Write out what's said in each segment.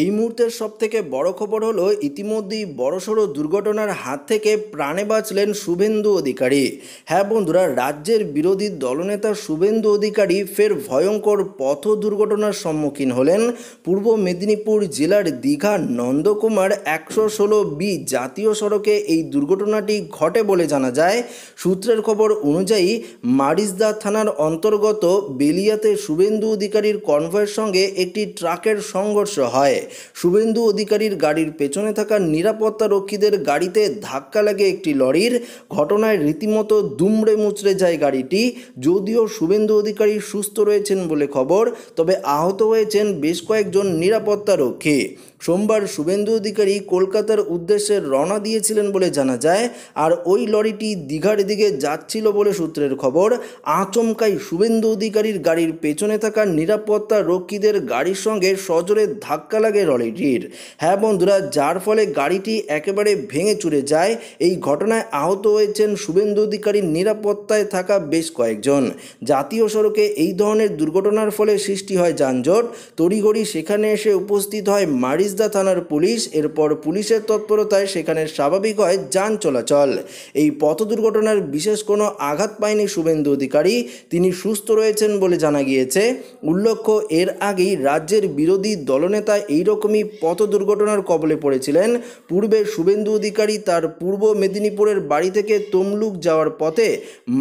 এই মুহূর্তের সব থেকে বড় খবর হলো ইতিমধ্যেই বড়সড় দুর্ঘটনার হাত থেকে প্রাণে বাঁচলেন শুভেন্দু অধিকারী হ্যাঁ বন্ধুরা রাজ্যের বিরোধী দলনেতা শুভেন্দু অধিকারী ফের ভয়ঙ্কর পথ দুর্ঘটনার সম্মুখীন হলেন পূর্ব মেদিনীপুর জেলার দীঘা নন্দকুমার একশো ষোলো বি জাতীয় সড়কে এই দুর্ঘটনাটি ঘটে বলে জানা যায় সূত্রের খবর অনুযায়ী মারিসদা থানার অন্তর্গত বেলিয়াতে শুভেন্দু অধিকারীর কনভয়ের সঙ্গে একটি ট্রাকের সংঘর্ষ হয় শুভেন্দু অধিকারীর গাড়ির পেছনে থাকা নিরাপত্তা রক্ষীদের গাড়িতে ধাক্কা লাগে একটি লরির ঘটনায় রীতিমতো দুমড়ে মুচড়ে যায় গাড়িটি যদিও শুভেন্দু অধিকারী সুস্থ রয়েছেন বলে খবর তবে আহত হয়েছেন বেশ কয়েকজন নিরাপত্তা রক্ষী সোমবার শুভেন্দু অধিকারী কলকাতার উদ্দেশ্যে রওনা দিয়েছিলেন বলে জানা যায় আর ওই লরিটি দীঘার দিকে যাচ্ছিল বলে সূত্রের খবর আচমকাই শুভেন্দু অধিকারীর গাড়ির পেছনে থাকা নিরাপত্তা রক্ষীদের গাড়ির সঙ্গে সজরে ধাক্কা লাগে লরিটির হ্যাঁ বন্ধুরা যার ফলে গাড়িটি একেবারে ভেঙে চুরে যায় এই ঘটনায় আহত হয়েছেন শুভেন্দু অধিকারীর নিরাপত্তায় থাকা বেশ কয়েকজন জাতীয় সড়কে এই ধরনের দুর্ঘটনার ফলে সৃষ্টি হয় যানজট তড়িঘড়ি সেখানে এসে উপস্থিত হয় মারিজ পিসদা থানার পুলিশ এরপর পুলিশের তৎপরতায় সেখানে স্বাভাবিক হয় যান চলাচল এই পথ দুর্ঘটনার বিশেষ কোনো আঘাত পায়নি শুভেন্দু অধিকারী তিনি সুস্থ রয়েছেন বলে জানা গিয়েছে উল্লেখ্য এর আগেই রাজ্যের বিরোধী দলনেতা এইরকমই পথ দুর্ঘটনার কবলে পড়েছিলেন পূর্বে শুভেন্দু অধিকারী তার পূর্ব মেদিনীপুরের বাড়ি থেকে তমলুক যাওয়ার পথে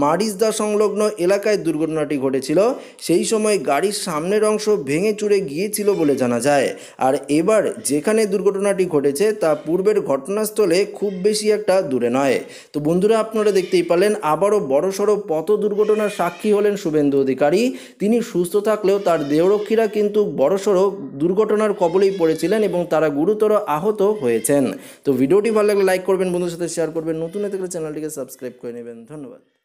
মারিসদা সংলগ্ন এলাকায় দুর্ঘটনাটি ঘটেছিল সেই সময় গাড়ির সামনের অংশ ভেঙে চুরে গিয়েছিল বলে জানা যায় আর এবার যেখানে দুর্ঘটনাটি ঘটেছে তা পূর্বের ঘটনাস্থলে খুব বেশি একটা দূরে নয় তো বন্ধুরা আপনারা দেখতেই পারলেন আবারও বড়সড় পথ দুর্ঘটনার সাক্ষী হলেন শুভেন্দু অধিকারী তিনি সুস্থ থাকলেও তার দেহরক্ষীরা কিন্তু বড়সড় দুর্ঘটনার কবলেই পড়েছিলেন এবং তারা গুরুতর আহত হয়েছেন তো ভিডিওটি ভালো লাগলে লাইক করবেন বন্ধুর সাথে শেয়ার করবেন নতুন এতে চ্যানেলটিকে সাবস্ক্রাইব করে নেবেন ধন্যবাদ